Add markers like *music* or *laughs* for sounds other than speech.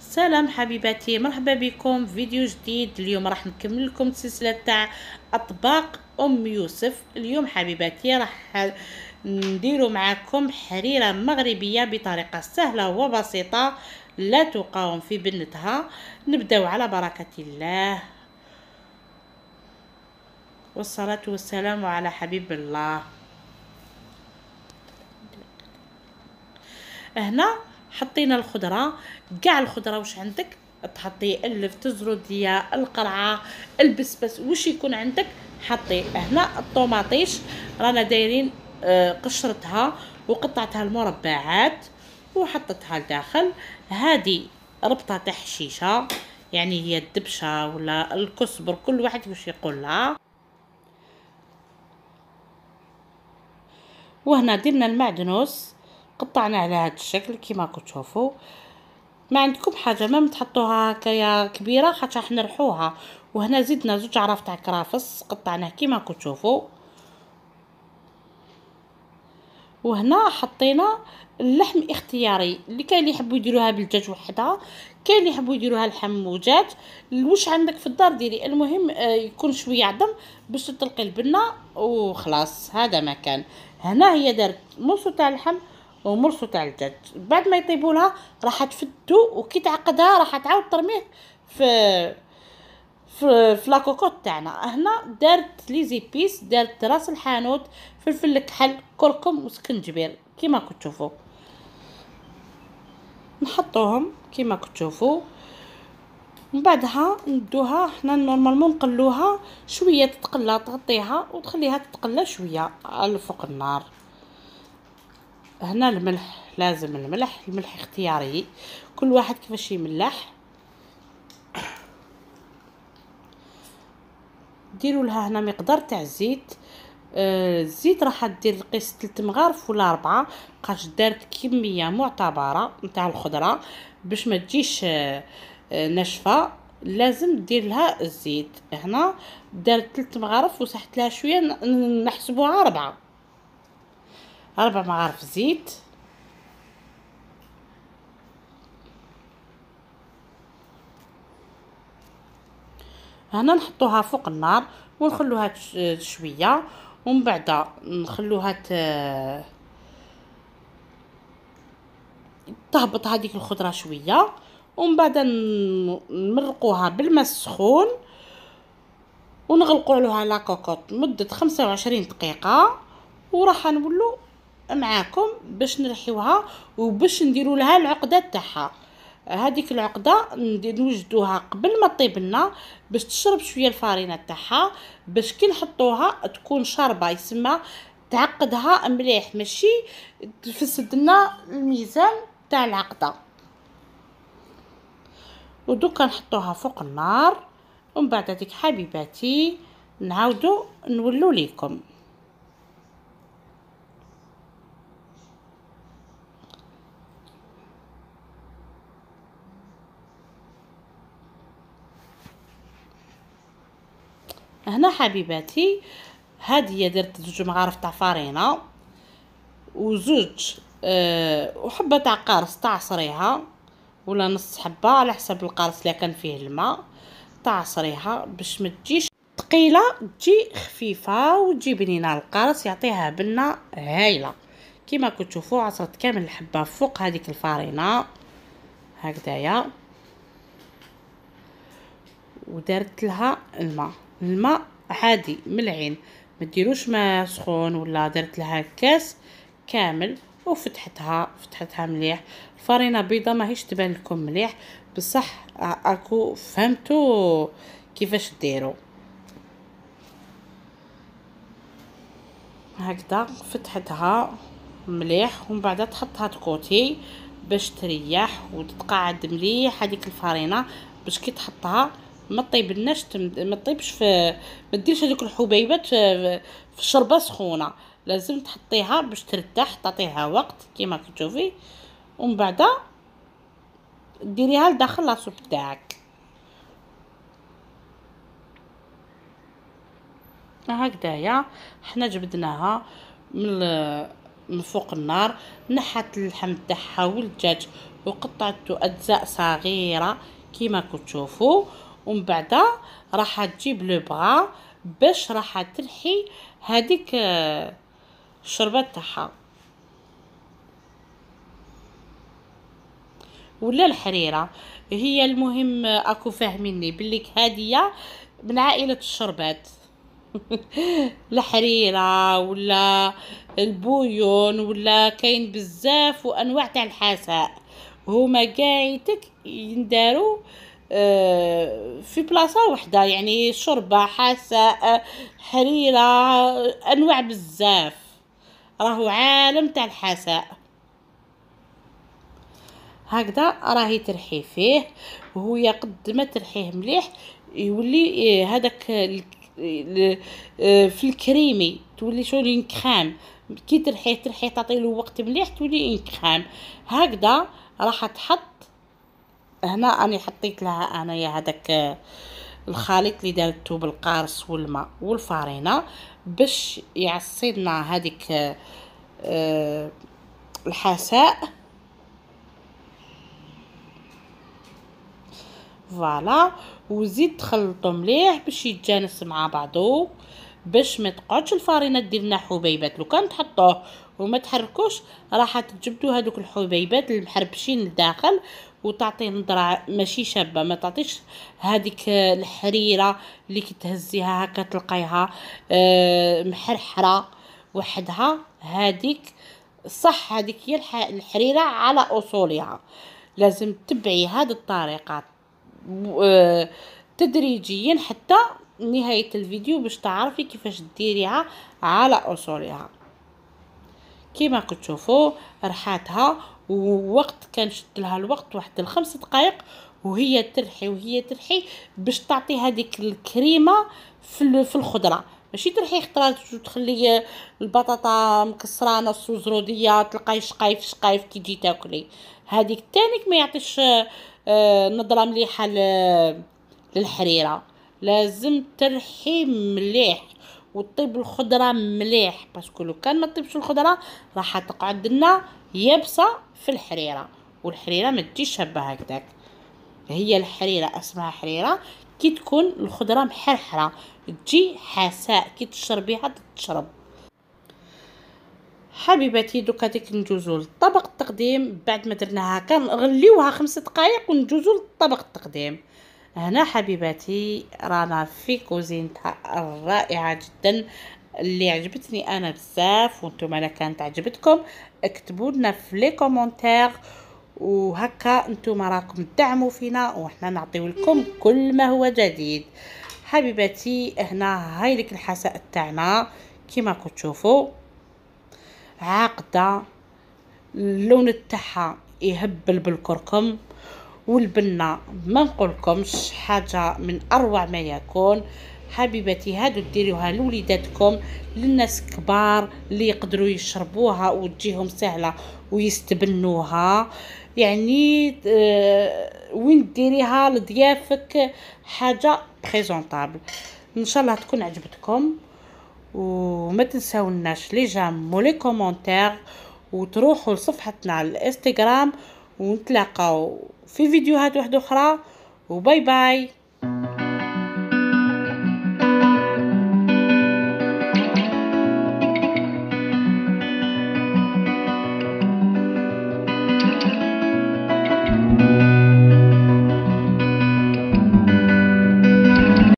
سلام حبيباتي مرحبا بكم في فيديو جديد اليوم راح نكمل لكم سلسله تاع اطباق ام يوسف اليوم حبيباتي راح نديروا معكم حريره مغربيه بطريقه سهله وبسيطه لا تقاوم في بنتها نبداو على بركه الله والصلاه والسلام على حبيب الله هنا حطينا الخضره كاع الخضره واش عندك تحطي اللفت الزروديه القرعه البسبس واش يكون عندك حطي هنا الطوماطيش رانا دايرين آه، قشرتها وقطعتها المربعات وحطتها لداخل هذه ربطه تحشيشة يعني هي الدبشه ولا الكسبر كل واحد واش يقول لها وهنا درنا المعدنوس قطعنا على هذا الشكل كما كتشوفوا ما عندكم حاجه ما تحطوها هكايا كبيره خاطر راح نرحوها وهنا زدنا زوج عرف تاع كرافس قطعناه كما كتشوفوا وهنا حطينا اللحم اختياري اللي كاين اللي يحبوا يديروها بالدجاج وحدها كاين اللي يحبوا يديروها لحم وجاج واش عندك في الدار ديري المهم آه، يكون شويه عظم باش تطلقي البنه وخلاص هذا ما كان هنا هي دارت نص تاع اللحم ومرسو تاع الدجاج بعد ما يطيبوا لها راح تفدو وكي تعقدها راح تعاود ترميه في في, في لاكوكوت تاعنا هنا دارت لي زيبيس دارت راس الحانوت فلفل الكحل كركم وسكنجبير كيما تشوفوا نحطوهم كيما تشوفوا من بعدها ندوها حنا نورمالمون نقلوها شويه تتقلى تغطيها وتخليها تتقلى شويه على فوق النار هنا الملح لازم الملح الملح اختياري كل واحد كيفاش يملح ديروا لها هنا مقدار تاع الزيت آه، الزيت راح دير القيس 3 مغارف ولا 4 بقاش دارت كميه معتبره نتاع الخضره باش ما تجيش آه، آه، ناشفه لازم دير لها الزيت هنا دارت 3 مغارف وصحت لها شويه نحسبوها 4 أربع مغارف زيت هنا نحطوها فوق النار ونخلوها شويه ومن بعد نخلوها ت... تهبط هذيك الخضره شويه ومن بعد نمرقوها بالماء السخون ونغلقوا عليها لاكوكوط مده 25 دقيقه وراح نولو معاكم باش نرحيوها وباش نديرو لها العقده تاعها هذيك العقده نوجدوها قبل ما طيب لنا باش تشرب شويه الفارينه تاعها باش كي نحطوها تكون شاربه يسمى تعقدها مليح ماشي تفسد لنا الميزان تاع العقده ودوكا نحطوها فوق النار ومن بعد هذيك حبيباتي نعاودو نولو ليكم هنا حبيباتي هذه هي درت زوج مغارف تاع فرينه وزوج أه وحبه تاع قارص تاع ولا نص حبه على حسب القارص اللي كان فيه الماء تاع باش ما تجيش ثقيله تجي خفيفه وتجي بنينه القارص يعطيها بنه هايله كما تشوفوا عصرت كامل الحبه فوق هذيك الفرينه هكذايا ودرت لها الماء الماء عادي من العين ما ديروش ماء سخون ولا درت لها كاس كامل وفتحتها فتحتها مليح الفرينه بيضه ماهيش تبان لكم مليح بصح اكو فهمتوا كيفاش ديروا هكذا فتحتها مليح ومن بعد تحطها تكوتي باش تريح وتتقعد مليح هذيك الفرينه باش كي تحطها ما طيبناش ما طيبش في ما ديرش هذوك الحبيبات في, في شربه سخونه لازم تحطيها باش ترتاح تعطيها وقت كيما كتشوفي ومن بعد ديريها لداخل لاصوب تاعك هكذايا حنا جبدناها من من فوق النار نحت اللحم تاعها والدجاج وقطعته اجزاء صغيره كيما كتشوفوا ومن بعد راح تجيب لو بغا باش راح تنحي هذيك آه، الشربه تاعها ولا الحريره هي المهم اكو فاهميني بلي هاديه من عائله الشربات *laughs* الحريره ولا البويون ولا كاين بزاف وانواع تاع الحساء هما يندارو آه آه، في بلاصه وحده يعني شربة حاسة حريره انواع بزاف راهو عالم تاع الحساء هكذا راهي ترحي فيه وهو قد ما ترحيه مليح يولي آه، هذاك آه، في الكريمي تولي شو كخام كي ترحيه ترحيه تعطيه وقت مليح تولي كخام هكذا راح تحط هنا أنا حطيت لها أنايا هذاك آه، الخليط اللي دارته بالقارص والماء والفارينة باش يعصينا هذيك آه، آه، الحساء فوالا وزيد تخلطو مليح باش يتجانس مع بعضو باش ما تقعدش الفارينه دير لنا حبيبات لو كان تحطوه وما تحركوش راح تجبدوا هذوك الحبيبات المحربشين لداخل وتعطي نظره ماشي شابه ما تعطيش هذيك الحريره اللي كي تهزيها هكا تلقايها آه، محرحره وحدها هذيك صح هذيك هي الحريره على اصولها لازم تبعي هذه الطريقه آه، تدريجيا حتى نهايه الفيديو باش تعرفي كيفاش ديريها على اصولها كما كتشوفوا رحاتها ووقت كنشد لها الوقت واحد الخمس دقائق وهي ترحي وهي ترحي باش تعطي هذيك الكريمه في في الخضره ماشي ترحي خطرات تخلي البطاطا مكسره نص وزروديه تلقاي شقايف شقايف كي تجي تاكلي هذيك تانيك ما يعطيش آه، نظره مليحه للحريره لازم ترحي مليح وطيب الخضره مليح باسكو لو كان ما طيبش الخضره راح تقعد لنا يابسه في الحريره والحريره ما تجيش شابه هكذاك هي الحريره اسمها حريره كي تكون الخضره محرحره تجي حساء كي تشربيها تشرب حبيباتي دوكا ديك ندوزو للطبق التقديم بعد ما درناها كنغليوها خمسة دقائق وندوزو للطبق التقديم هنا حبيباتي رانا في كوزينتها الرائعه جدا اللي عجبتني انا بزاف وانتم انا كانت عجبتكم اكتبوا لنا في لي كومونتير وهكا انتم راكم تدعموا فينا وحنا نعطيو لكم كل ما هو جديد حبيباتي هنا هاي لك الحساء تاعنا كما راكم تشوفوا عاقده اللون تاعها يهبل بالكركم والبنه ما نقولكمش حاجه من اروع ما يكون حبيبتي هادو ديروها لوليداتكم للناس كبار اللي يقدروا يشربوها وتجيهم سهله ويستبنوها يعني آه وين ديريها لضيافك حاجه بريزونطابل ان شاء الله تكون عجبتكم وما تنساوناش لي جام ولي كومونتير وتروحوا لصفحتنا على الانستغرام ونتلاقاو في فيديوهات واحده اخرى وباي باي